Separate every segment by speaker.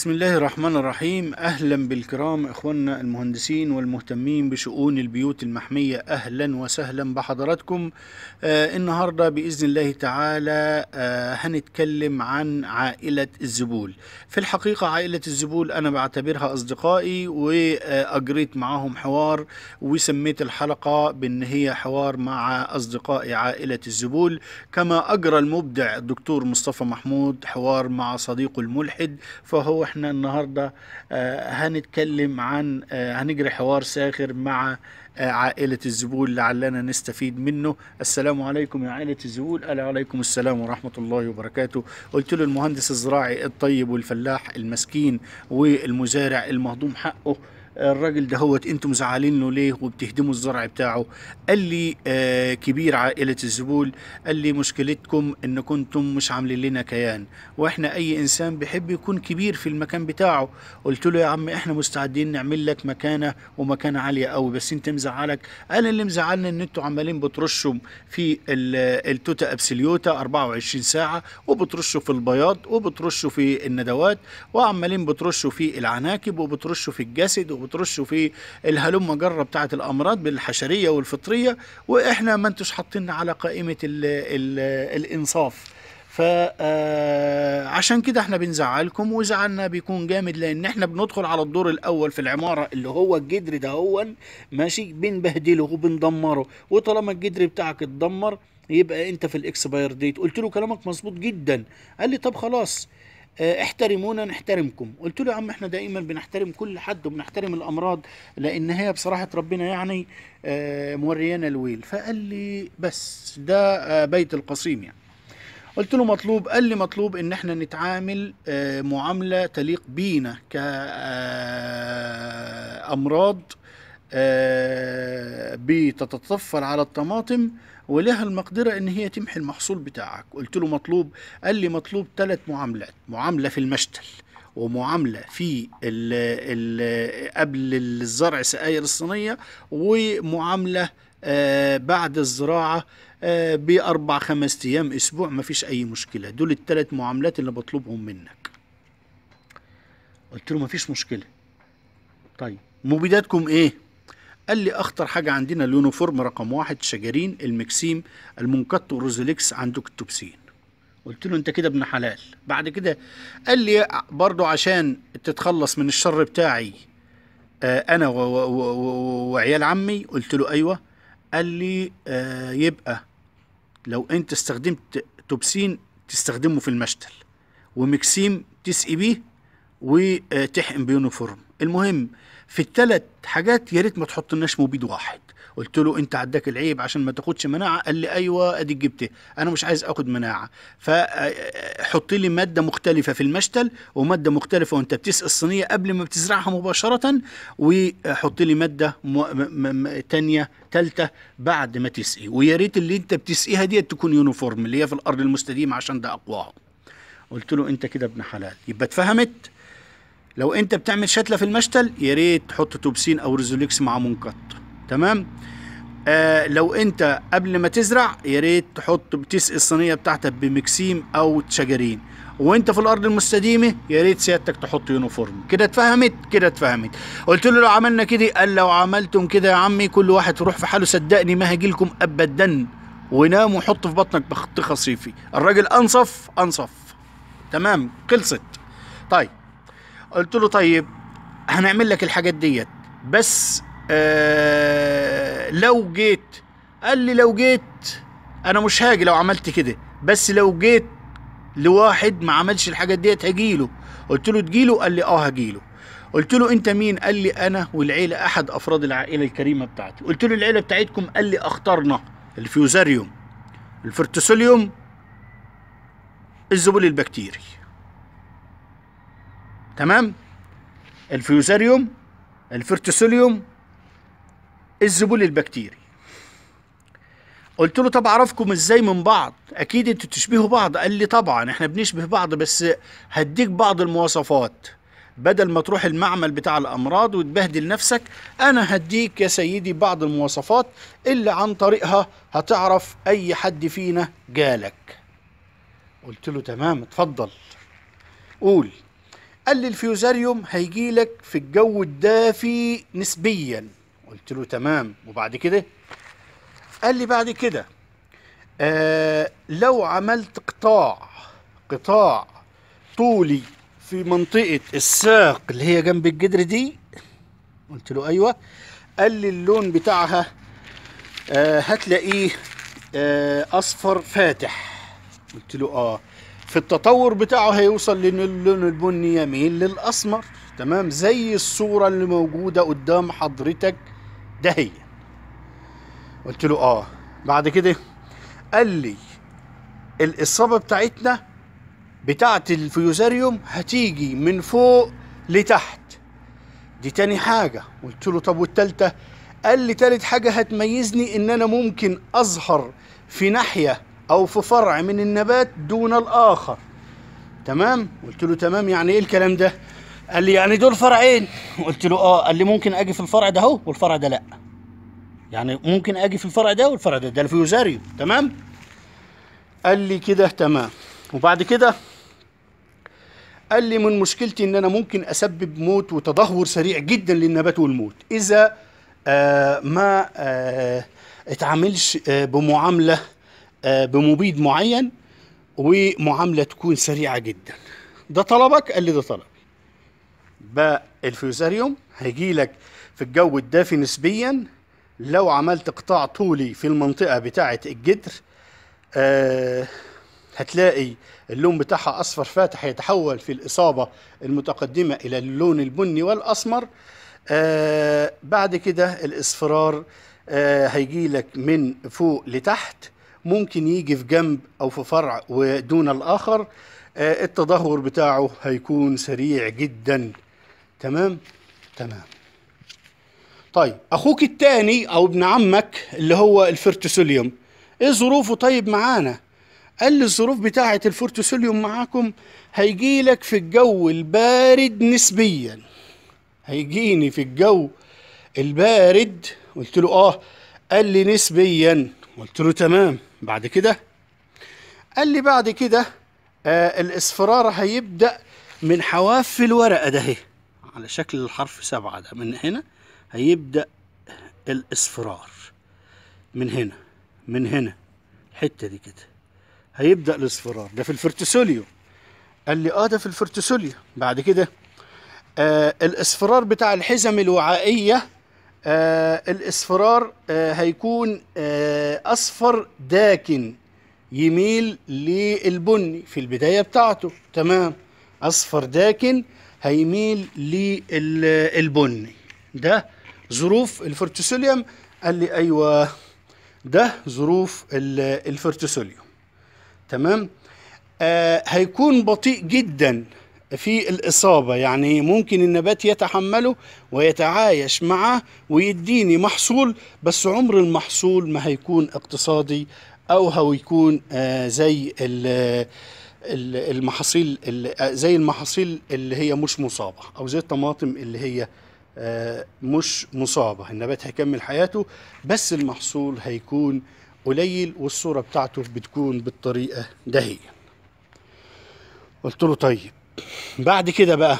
Speaker 1: بسم الله الرحمن الرحيم أهلا بالكرام إخواننا المهندسين والمهتمين بشؤون البيوت المحمية أهلا وسهلا بحضراتكم آه النهاردة بإذن الله تعالى آه هنتكلم عن عائلة الزبول في الحقيقة عائلة الزبول أنا بعتبرها أصدقائي وأجريت معهم حوار وسميت الحلقة بأن هي حوار مع أصدقائي عائلة الزبول كما أجرى المبدع الدكتور مصطفى محمود حوار مع صديقه الملحد فهو واحنا النهارده آه، هنتكلم عن آه، هنجري حوار ساخر مع آه، عائلة الزبول لعلنا نستفيد منه السلام عليكم يا عائلة الزبول ألا عليكم السلام ورحمة الله وبركاته قلت له المهندس الزراعي الطيب والفلاح المسكين والمزارع المهضوم حقه الراجل هوت انتم زعلانينه ليه وبتهدموا الزرع بتاعه قال لي آه كبير عائله الزبول قال لي مشكلتكم ان كنتم مش عاملين لنا كيان واحنا اي انسان بيحب يكون كبير في المكان بتاعه قلت له يا عم احنا مستعدين نعمل لك مكانه ومكانه عاليه قوي بس انت مزعلك قال اللي مزعلنا ان انتم عمالين بترشوا في التوتا ابسليوتا 24 ساعه وبترشوا في البياض وبترشوا في الندوات وعمالين بترشوا في العناكب وبترشوا في الجسد وبترشوا في الهلم جره بتاعه الامراض بالحشريه والفطريه واحنا ما انتوش حاطيننا على قائمه الـ الـ الانصاف فعشان آه، كده احنا بنزعلكم وزعلنا بيكون جامد لان احنا بندخل على الدور الاول في العماره اللي هو الجدر ده هو ماشي بنبهدله وبندمره وطالما الجدر بتاعك اتدمر يبقى انت في الاكسباير ديت قلت له كلامك مظبوط جدا قال لي طب خلاص آه، احترمونا نحترمكم قلت له يا عم احنا دائما بنحترم كل حد وبنحترم الامراض لان هي بصراحه ربنا يعني آه، موريانا الويل فقال لي بس ده آه، بيت القصيم يعني قلت له مطلوب قال لي مطلوب ان احنا نتعامل معامله تليق بينا كامراض بتتطفل على الطماطم ولها المقدرة إن هي تمحي المحصول بتاعك قلت له مطلوب قال لي مطلوب ثلاث معاملات معاملة في المشتل ومعاملة في الـ الـ قبل الزرع سقاير الصينية ومعاملة آه بعد الزراعة آه بأربع خمس أيام أسبوع مفيش أي مشكلة دول الثلاث معاملات اللي بطلبهم منك قلت له مفيش مشكلة طيب مبيداتكم إيه؟ قال لي اخطر حاجه عندنا اليونيفورم رقم واحد شجرين المكسيم المنكت والروزليكس عندك التوبسين قلت له انت كده ابن حلال بعد كده قال لي برضو عشان تتخلص من الشر بتاعي آه انا وعيال عمي قلت له ايوه قال لي آه يبقى لو انت استخدمت توبسين تستخدمه في المشتل ومكسيم تسقي بيه وتحقن بيونيفورم المهم في الثلاث حاجات يا ريت ما تحط لناش مبيد واحد قلت له انت عندك العيب عشان ما تاخدش مناعه قال لي ايوه ادي جبته انا مش عايز اخد مناعه فحط آه، آه، لي ماده مختلفه في المشتل وماده مختلفه وانت بتسقي الصينيه قبل ما بتزرعها مباشره وحط لي ماده م... م... م... تانية ثالثه بعد ما تسقي ويا ريت اللي انت بتسقيها دي تكون يونيفورم اللي هي في الارض المستديمه عشان ده اقواها قلت له انت كده ابن حلال يبقى اتفهمت لو انت بتعمل شتله في المشتل يا ريت تحط توبسين او ريزوليكس مع منقط تمام آه لو انت قبل ما تزرع يا ريت تحط بتسقي الصينيه بتاعتك بمكسيم او تشجرين وانت في الارض المستديمه يا ريت سيادتك تحط يونيفورم كده اتفهمت كده اتفهمت قلت له لو عملنا كده قال لو عملتم كده يا عمي كل واحد يروح في حاله صدقني ما هاجي لكم ابدا ونام وحط في بطنك بخط خصيفي الراجل انصف انصف تمام خلصت طيب قلت له طيب هنعمل لك الحاجات ديت بس آه لو جيت قال لي لو جيت انا مش هاجي لو عملت كده بس لو جيت لواحد ما عملش الحاجات ديت هجيله قلت له تجيله قال لي اه هجيله قلت له انت مين قال لي انا والعيله احد افراد العائله الكريمه بتاعتي قلت له العيله بتاعتكم قال لي اخترنا الفيوزاريوم الفرتسوليوم الزبول البكتيري تمام الفيوزاريوم الفرتسوليوم الزبول البكتيري قلت له طب اعرفكم ازاي من بعض اكيد انتوا تشبهوا بعض قال لي طبعا احنا بنشبه بعض بس هديك بعض المواصفات بدل ما تروح المعمل بتاع الامراض وتبهدل نفسك انا هديك يا سيدي بعض المواصفات اللي عن طريقها هتعرف اي حد فينا جالك قلت له تمام اتفضل قول قال لي الفيوزاريوم هيجي لك في الجو الدافي نسبيا قلت له تمام وبعد كده قال لي بعد كده آه لو عملت قطاع قطاع طولي في منطقة الساق اللي هي جنب الجدر دي قلت له أيوة قال لي اللون بتاعها آه هتلاقيه آه أصفر فاتح قلت له آه في التطور بتاعه هيوصل لان اللون البني يميل للاسمر تمام زي الصوره اللي موجوده قدام حضرتك ده هي قلت له اه بعد كده قال لي الاصابه بتاعتنا بتاعه الفيوزاريوم هتيجي من فوق لتحت دي تاني حاجه قلت له طب والتالته قال لي تالت حاجه هتميزني ان انا ممكن اظهر في ناحيه أو في فرع من النبات دون الآخر تمام قلت له تمام يعني إيه الكلام ده قال لي يعني دول فرعين قلت له اه قال لي ممكن اجي في الفرع ده اهو والفرع ده لا يعني ممكن اجي في الفرع ده والفرع ده ده الفيوزاريو تمام قال لي كده تمام وبعد كده قال لي من مشكلتي ان انا ممكن اسبب موت وتدهور سريع جدا للنبات والموت اذا آه ما آه اتعاملش آه بمعامله آه، بمبيد معين ومعامله تكون سريعه جدا ده طلبك قال لي ده طلبي بقى الفيوزاريوم هيجي لك في الجو الدافي نسبيا لو عملت قطاع طولي في المنطقه بتاعه الجدر آه، هتلاقي اللون بتاعها اصفر فاتح يتحول في الاصابه المتقدمه الى اللون البني والاسمر آه، بعد كده الاصفرار هيجي لك من فوق لتحت ممكن يجي في جنب او في فرع ودون الاخر آه، التدهور بتاعه هيكون سريع جدا تمام تمام طيب اخوك الثاني او ابن عمك اللي هو الفرتسوليوم ايه ظروفه طيب معانا قال لي الظروف بتاعه الفرتسوليوم معاكم هيجي لك في الجو البارد نسبيا هيجيني في الجو البارد قلت له اه قال لي نسبيا قلت له تمام بعد كده قال لي بعد كده آه الاصفرار هيبدأ من حواف الورقة ده هي على شكل الحرف سبعة ده من هنا هيبدأ الاصفرار من هنا من هنا الحتة دي كده هيبدأ الاصفرار ده في الفرتسوليو قال لي اه ده في الفرتسوليو بعد كده آه الاصفرار بتاع الحزم الوعائية آه الاصفرار آه هيكون آه اصفر داكن يميل للبني في البدايه بتاعته تمام اصفر داكن هيميل للبني ده ظروف الفرتسوليوم قال لي ايوه ده ظروف الفرتسوليوم تمام آه هيكون بطيء جدا في الإصابة يعني ممكن النبات يتحمله ويتعايش معه ويديني محصول بس عمر المحصول ما هيكون اقتصادي أو هيكون آه، زي المحاصيل آه، زي المحاصيل اللي هي مش مصابة أو زي الطماطم اللي هي آه، مش مصابة النبات هيكمل حياته بس المحصول هيكون قليل والصورة بتاعته بتكون بالطريقة دهية قلت له طيب بعد كده بقى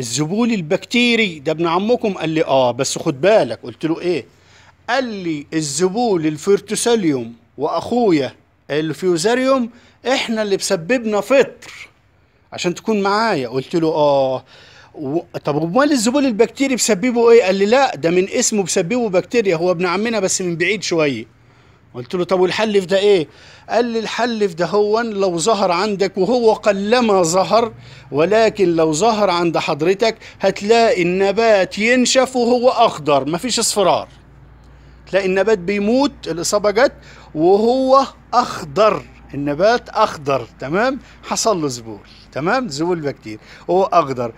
Speaker 1: الزبول البكتيري ده ابن عمكم قال لي اه بس خد بالك قلت له ايه قال لي الزبول الفيرتوساليوم واخويا الفيوزاريوم احنا اللي بسببنا فطر عشان تكون معايا قلت له اه و... طب امال الزبول البكتيري بسببه ايه قال لي لا ده من اسمه بسببه بكتيريا هو ابن عمنا بس من بعيد شويه قلت له طب والحل في ده ايه قال لي الحل في ده هو لو ظهر عندك وهو قلما ظهر ولكن لو ظهر عند حضرتك هتلاقي النبات ينشف وهو اخضر مفيش اصفرار تلاقي النبات بيموت الاصابه جت وهو اخضر النبات اخضر تمام حصل له زبول تمام زبول بكتير هو اخضر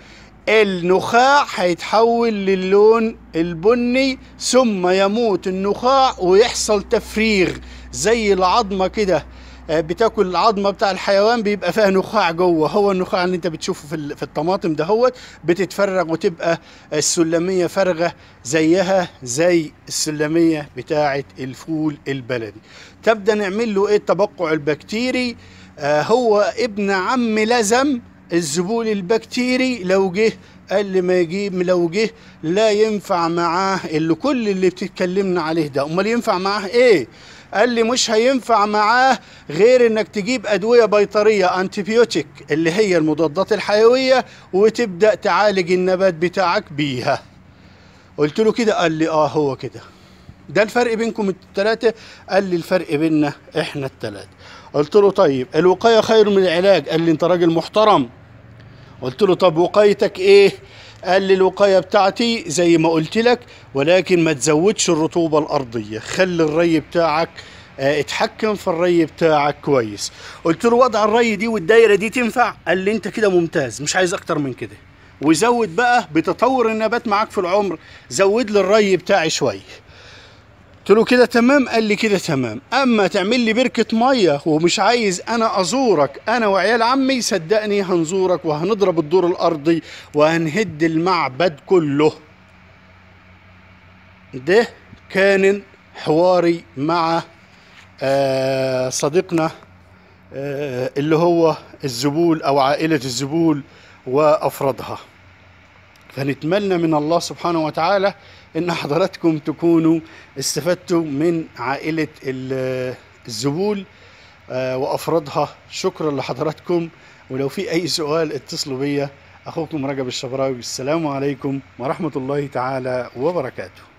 Speaker 1: النخاع هيتحول للون البني ثم يموت النخاع ويحصل تفريغ زي العظمة كده آه، بتاكل العظمه بتاع الحيوان بيبقى فيها نخاع جوه هو النخاع اللي انت بتشوفه في, الطماطم الطماطم دهوت بتتفرغ وتبقى السلميه فارغه زيها زي السلميه بتاعه الفول البلدي تبدا نعمل له ايه التبقع البكتيري آه، هو ابن عم لزم الزبون البكتيري لوجه اللي ما يجيب ملوجه لا ينفع معاه اللي كل اللي بتتكلمنا عليه ده امال ينفع معاه ايه قال لي مش هينفع معاه غير انك تجيب ادويه بيطريه انتيبيوتيك اللي هي المضادات الحيويه وتبدا تعالج النبات بتاعك بيها قلت له كده قال لي اه هو كده ده الفرق بينكم الثلاثه قال لي الفرق بيننا احنا الثلاثه قلت له طيب الوقايه خير من العلاج قال لي انت راجل محترم قلت له طب وقايتك ايه قال لي الوقايه بتاعتي زي ما قلت لك ولكن ما تزودش الرطوبه الارضيه خلي الري بتاعك آه، اتحكم في الري بتاعك كويس قلت له وضع الري دي والدايره دي تنفع قال لي انت كده ممتاز مش عايز اكتر من كده وزود بقى بتطور النبات معاك في العمر زود لي الري بتاعي شويه قلت له كده تمام قال لي كده تمام اما تعمل لي بركه ميه ومش عايز انا ازورك انا وعيال عمي صدقني هنزورك وهنضرب الدور الارضي وهنهد المعبد كله ده كان حواري مع آه، صديقنا آه، اللي هو الزبول او عائله الزبول وافرادها فنتمنى من الله سبحانه وتعالى ان حضراتكم تكونوا استفدتوا من عائله الزبول آه، وافرادها شكرا لحضراتكم ولو في اي سؤال اتصلوا بيا اخوكم رجب الشبراوي السلام عليكم ورحمه الله تعالى وبركاته